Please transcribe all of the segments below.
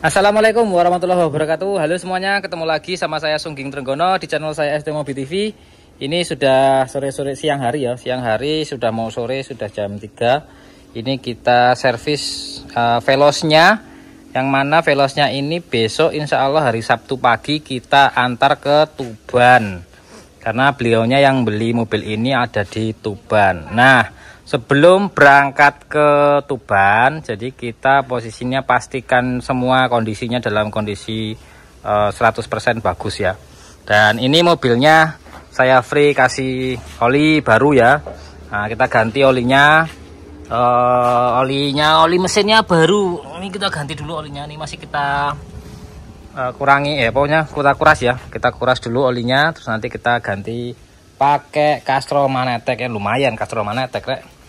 Assalamualaikum warahmatullahi wabarakatuh Halo semuanya, ketemu lagi sama saya Sungging Trenggono Di channel saya ST Mobi TV Ini sudah sore-sore siang hari ya Siang hari sudah mau sore, sudah jam 3 Ini kita servis uh, velosnya Yang mana velosnya ini besok insya Allah hari Sabtu pagi Kita antar ke Tuban Karena beliaunya yang beli mobil ini ada di Tuban Nah Sebelum berangkat ke Tuban, jadi kita posisinya pastikan semua kondisinya dalam kondisi uh, eh, 100% bagus ya. Dan ini mobilnya saya free kasih oli baru ya. Nah, kita ganti olinya. Uh, olinya, oli mesinnya baru. Ini kita ganti dulu olinya. Ini masih kita uh, kurangi ya, pokoknya kita kuras ya. Kita kuras dulu olinya, terus nanti kita ganti pakai Castro Manetek ya lumayan Castro Manetek rek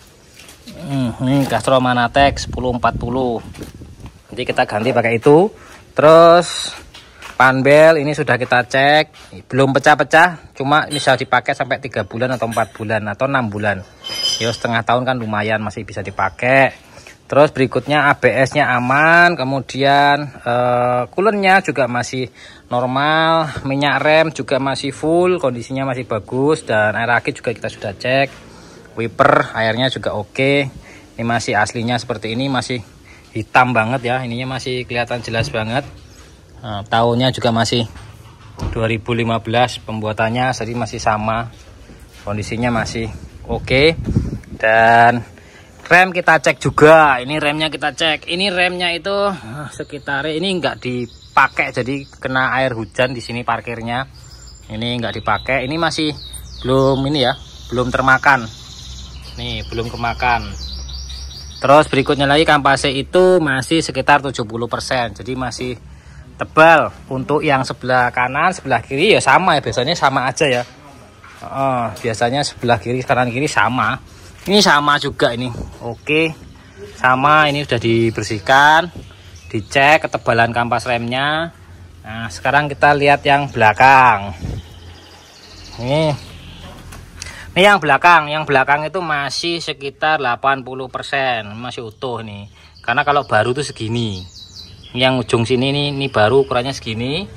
Hmm, ini Castro Manatek 1040. Nanti kita ganti pakai itu. Terus panbel ini sudah kita cek, belum pecah-pecah, cuma bisa dipakai sampai 3 bulan atau 4 bulan atau 6 bulan. Ya setengah tahun kan lumayan masih bisa dipakai. Terus berikutnya ABS-nya aman, kemudian eh, kulennya juga masih normal, minyak rem juga masih full, kondisinya masih bagus dan air aki juga kita sudah cek wiper airnya juga oke ini masih aslinya seperti ini masih hitam banget ya ininya masih kelihatan jelas banget nah, eh, tahunnya juga masih 2015 pembuatannya jadi masih sama kondisinya masih oke dan rem kita cek juga ini remnya kita cek ini remnya itu eh, sekitar ini enggak dipakai jadi kena air hujan di sini parkirnya ini enggak dipakai ini masih belum ini ya belum termakan nih belum kemakan terus berikutnya lagi kampase itu masih sekitar 70% jadi masih tebal untuk yang sebelah kanan sebelah kiri ya sama ya biasanya sama aja ya uh, biasanya sebelah kiri kanan kiri sama ini sama juga ini oke sama ini sudah dibersihkan dicek ketebalan kampas remnya nah sekarang kita lihat yang belakang ini ini yang belakang, yang belakang itu masih sekitar 80% masih utuh nih. Karena kalau baru tuh segini. Yang ujung sini ini, ini baru ukurannya segini.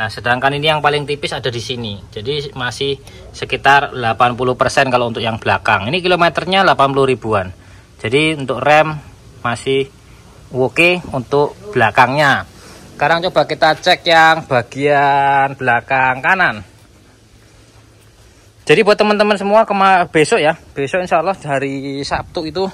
Nah, sedangkan ini yang paling tipis ada di sini. Jadi masih sekitar 80% kalau untuk yang belakang. Ini kilometernya 80 ribuan. Jadi untuk rem masih oke untuk belakangnya. Sekarang coba kita cek yang bagian belakang kanan jadi buat teman-teman semua kema besok ya besok insya Allah hari Sabtu itu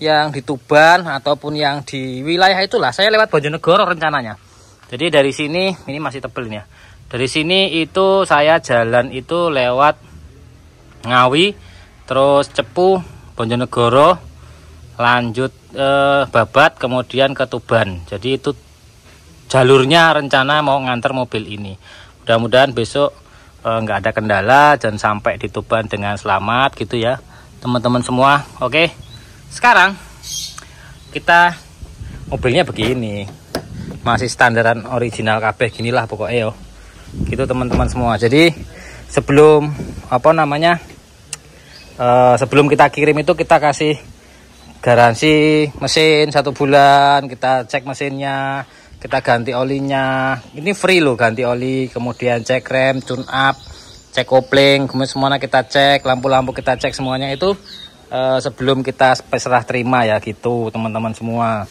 yang di Tuban ataupun yang di wilayah itulah saya lewat Bojonegoro rencananya jadi dari sini ini masih tebel ini ya dari sini itu saya jalan itu lewat Ngawi terus Cepu Bojonegoro lanjut eh, Babat kemudian ke Tuban jadi itu jalurnya rencana mau nganter mobil ini mudah-mudahan besok Eh, nggak uh, ada kendala dan sampai di Tuban dengan selamat gitu ya teman-teman semua oke okay? sekarang kita mobilnya begini masih standaran original KB ginilah pokoknya yo gitu teman-teman semua jadi sebelum apa namanya uh, sebelum kita kirim itu kita kasih garansi mesin satu bulan kita cek mesinnya kita ganti olinya ini free loh ganti oli kemudian cek rem tune up cek kopling kemudian semuanya kita cek lampu-lampu kita cek semuanya itu eh, sebelum kita serah terima ya gitu teman-teman semua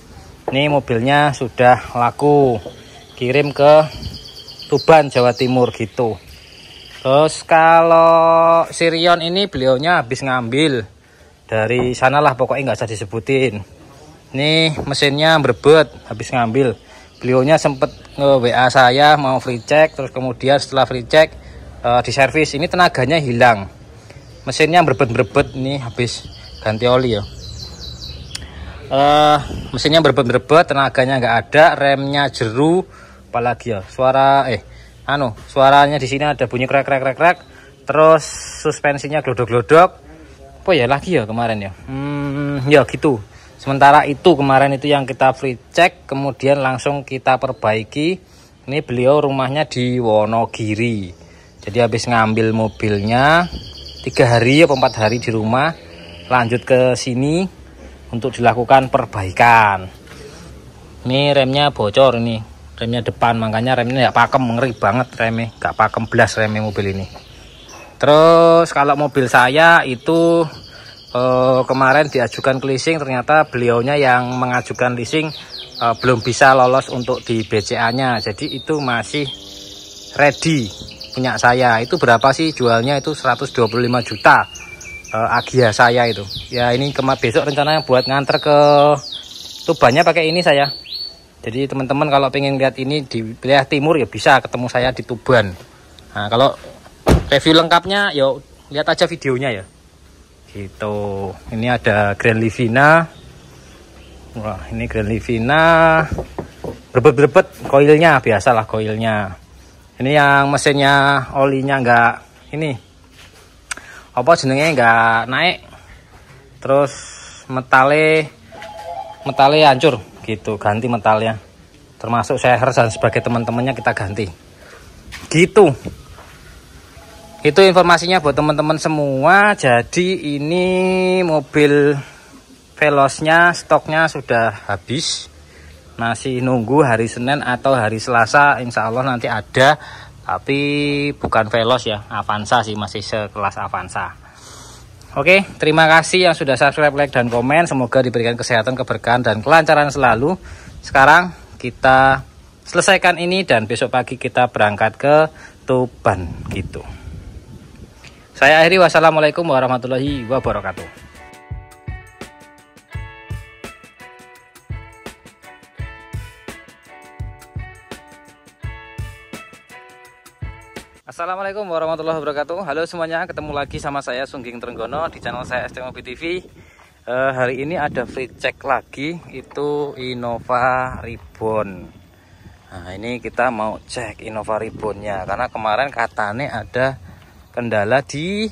ini mobilnya sudah laku kirim ke Tuban Jawa Timur gitu terus kalau Sirion ini beliaunya habis ngambil dari sanalah pokoknya nggak usah disebutin ini mesinnya berbet habis ngambil beliaunya sempat WA saya mau free check terus kemudian setelah free check uh, di servis ini tenaganya hilang mesinnya berbet-berbet nih habis ganti oli ya uh, mesinnya berbet-berbet tenaganya nggak ada remnya jeru apalagi ya suara eh anu suaranya di sini ada bunyi krek krek krek krek terus suspensinya glodok glodok apa ya lagi ya kemarin ya hmm ya gitu sementara itu kemarin itu yang kita free check kemudian langsung kita perbaiki ini beliau rumahnya di Wonogiri jadi habis ngambil mobilnya tiga hari atau empat hari di rumah lanjut ke sini untuk dilakukan perbaikan ini remnya bocor ini remnya depan makanya remnya nggak pakem ngeri banget remnya nggak pakem belas remnya mobil ini terus kalau mobil saya itu uh, kemarin diajukan ke leasing ternyata beliaunya yang mengajukan leasing uh, belum bisa lolos untuk di BCA-nya. Jadi itu masih ready punya saya. Itu berapa sih jualnya itu 125 juta uh, Agia saya itu. Ya ini kemarin besok rencananya buat nganter ke tubanya pakai ini saya. Jadi teman-teman kalau pengen lihat ini di wilayah timur ya bisa ketemu saya di Tuban. Nah, kalau review lengkapnya ya lihat aja videonya ya gitu ini ada Grand Livina wah ini Grand Livina berbet-berbet koilnya biasalah koilnya ini yang mesinnya olinya enggak ini apa jenenge enggak naik terus metale metale hancur gitu ganti metalnya termasuk seher dan sebagai teman-temannya kita ganti gitu itu informasinya buat teman-teman semua jadi ini mobil velosnya stoknya sudah habis masih nunggu hari Senin atau hari Selasa Insya Allah nanti ada tapi bukan velos ya Avanza sih masih sekelas Avanza Oke terima kasih yang sudah subscribe like dan komen semoga diberikan kesehatan keberkahan dan kelancaran selalu sekarang kita selesaikan ini dan besok pagi kita berangkat ke Tuban gitu saya akhiri wassalamualaikum warahmatullahi wabarakatuh. Assalamualaikum warahmatullahi wabarakatuh Halo semuanya, ketemu lagi sama saya Sungging Trenggono Di channel saya Mobil TV uh, eh, Hari ini ada free check lagi Itu Innova Ribbon Nah ini kita mau cek Innova Ribbonnya Karena kemarin katanya ada kendala di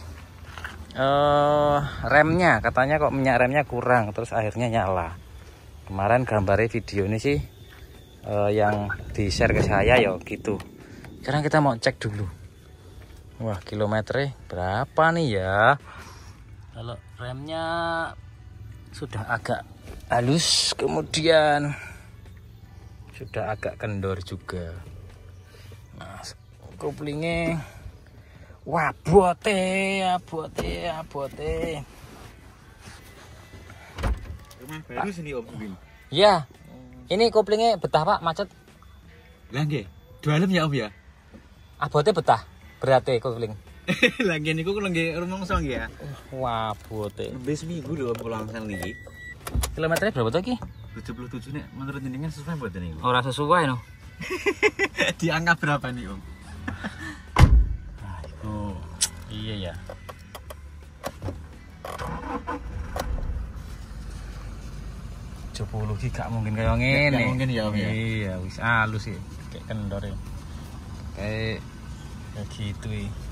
uh, remnya katanya kok minyak remnya kurang terus akhirnya nyala kemarin gambarnya video ini sih uh, yang di share ke saya ya gitu sekarang kita mau cek dulu wah kilometer berapa nih ya kalau remnya sudah agak halus kemudian sudah agak kendor juga nah koplingnya wabote buat ya. rumah ya, baru sini om Subin ya ini koplingnya betah pak macet lagi lem ya om ya Ah abote betah berarti kopling lagi ini kok lagi rumah kosong ya wah buat ya. lebih seminggu dua pulang sang lagi. kilometernya berapa tuh ki tujuh nih menurut jenengan sesuai buat ini orang sesuai no di angka berapa nih om ya sepuluh lu mungkin kayak ngene mungkin ya om ya iya wis halus sih kayak kendor ya kayak kayak gitu ya